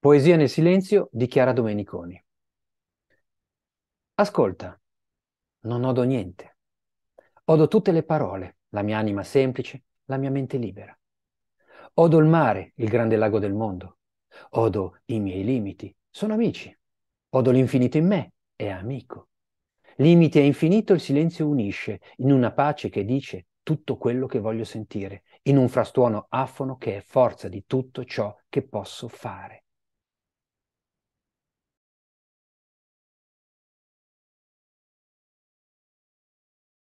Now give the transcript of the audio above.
Poesia nel silenzio di Chiara Domeniconi. Ascolta, non odo niente. Odo tutte le parole, la mia anima semplice, la mia mente libera. Odo il mare, il grande lago del mondo. Odo i miei limiti, sono amici. Odo l'infinito in me, è amico. Limiti e infinito il silenzio unisce in una pace che dice tutto quello che voglio sentire, in un frastuono afono che è forza di tutto ciò che posso fare.